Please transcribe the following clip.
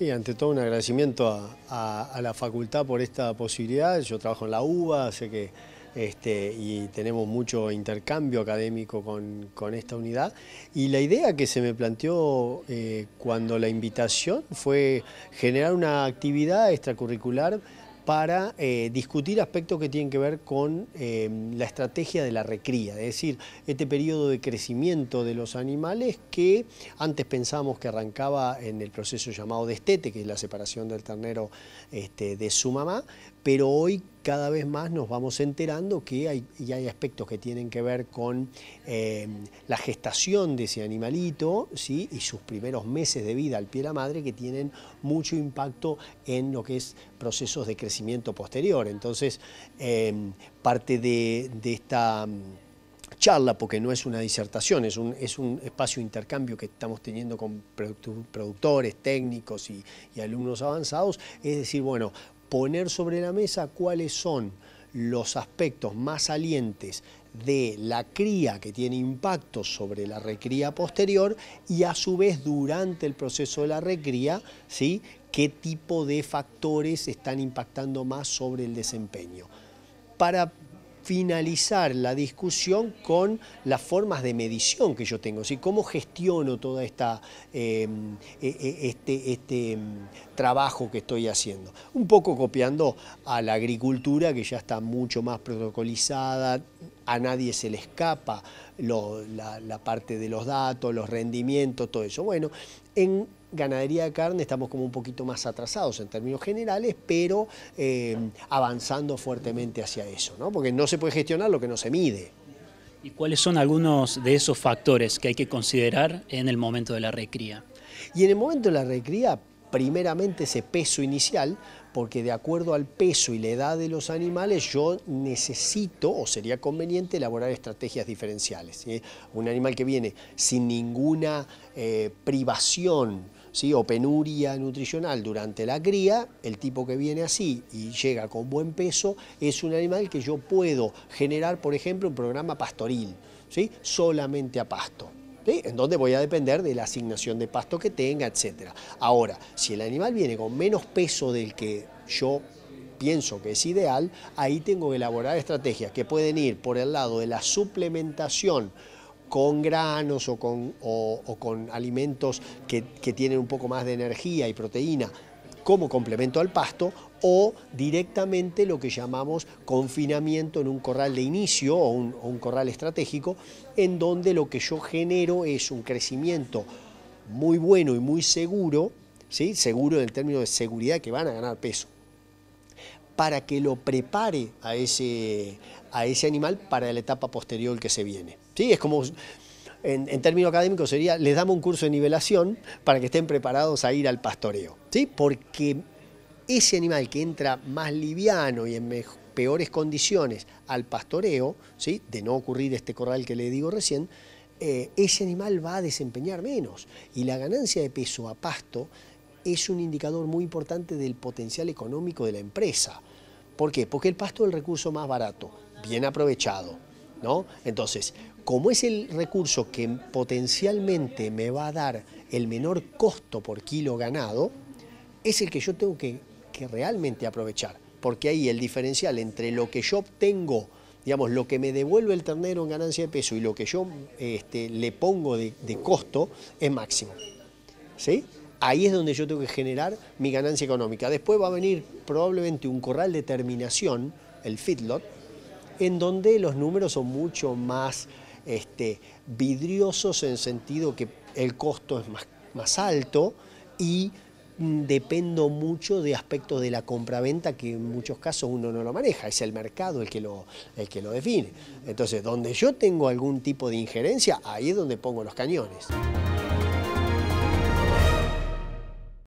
Y ante todo un agradecimiento a, la facultad por esta posibilidad. Yo trabajo en la UBA, sé que este, y tenemos mucho intercambio académico con, esta unidad. Y la idea que se me planteó eh, cuando la invitación fue generar una actividad extracurricular para eh, discutir aspectos que tienen que ver con eh, la estrategia de la recría, es decir, este periodo de crecimiento de los animales que antes pensábamos que arrancaba en el proceso llamado destete, que es la separación del ternero este, de su mamá, pero hoy cada vez más nos vamos enterando que hay, hay aspectos que tienen que ver con eh, la gestación de ese animalito ¿sí? y sus primeros meses de vida al pie de la madre que tienen mucho impacto en lo que es procesos de crecimiento posterior. Entonces, eh, parte de, esta mm, charla, porque no es una disertación, es un, espacio de intercambio que estamos teniendo con productores, técnicos y, alumnos avanzados, es decir, bueno, poner sobre la mesa cuáles son los aspectos más salientes de la cría que tiene impacto sobre la recría posterior y a su vez durante el proceso de la recría, ¿sí? qué tipo de factores están impactando más sobre el desempeño. Para finalizar la discusión con las formas de medición que yo tengo, cómo gestiono todo em, e, e, este, este em, trabajo que estoy haciendo. Un poco copiando a la agricultura que ya está mucho más protocolizada, a nadie se le escapa la, la parte de los datos, los rendimientos, todo eso. Bueno, en ganadería de carne estamos como un poquito más atrasados en términos generales, pero eh, avanzando fuertemente hacia eso, porque no se puede gestionar lo que no se mide. ¿Y cuáles son algunos de esos factores que hay que considerar en el momento de la recría? Y en el momento de la recría, primeramente ese peso inicial, porque de acuerdo al peso y la edad de los animales yo necesito o sería conveniente elaborar estrategias diferenciales. Un animal que viene sin ninguna eh, privación ¿sí? o penuria nutricional durante la cría, el tipo que viene así y llega con buen peso es un animal que yo puedo generar, por ejemplo, un programa pastoril, ¿sí? solamente a pasto. en donde voy a depender de la asignación de pasto que tenga, etc. Ahora, si el animal viene con menos peso del que yo pienso que es ideal, ahí tengo que elaborar estrategias que pueden ir por el lado de la suplementación con granos o con, o, con alimentos que, tienen un poco más de energía y proteína como complemento al pasto o directamente lo que llamamos confinamiento en un corral de inicio o un, corral estratégico, en donde lo que yo genero es un crecimiento muy bueno y muy seguro, ¿sí? seguro en el término de seguridad que van a ganar peso, para que lo prepare a ese, a ese animal para la etapa posterior que se viene. ¿Sí? Es como, en, en términos académicos sería, les damos un curso de nivelación para que estén preparados a ir al pastoreo. ¿Sí? Porque ese animal que entra más liviano y en peores condiciones al pastoreo, ¿sí? de no ocurrir este corral que le digo recién, eh, ese animal va a desempeñar menos y la ganancia de peso a pasto es un indicador muy importante del potencial económico de la empresa. ¿Por qué? Porque el pasto es el recurso más barato, bien aprovechado. ¿no? Entonces, como es el recurso que potencialmente me va a dar el menor costo por kilo ganado, es el que yo tengo que, realmente aprovechar. Porque ahí el diferencial entre lo que yo obtengo digamos, lo que me devuelve el ternero en ganancia de peso y lo que yo este, le pongo de, de costo es máximo. ¿Sí? Ahí es donde yo tengo que generar mi ganancia económica. Después va a venir probablemente un corral de terminación, el feedlot, en donde los números son mucho más este, vidriosos en sentido que el costo es más, alto y mm, dependo mucho de aspectos de la compraventa que en muchos casos uno no lo maneja, es el mercado el que lo, el que lo define. Entonces, donde yo tengo algún tipo de injerencia, ahí es donde pongo los cañones.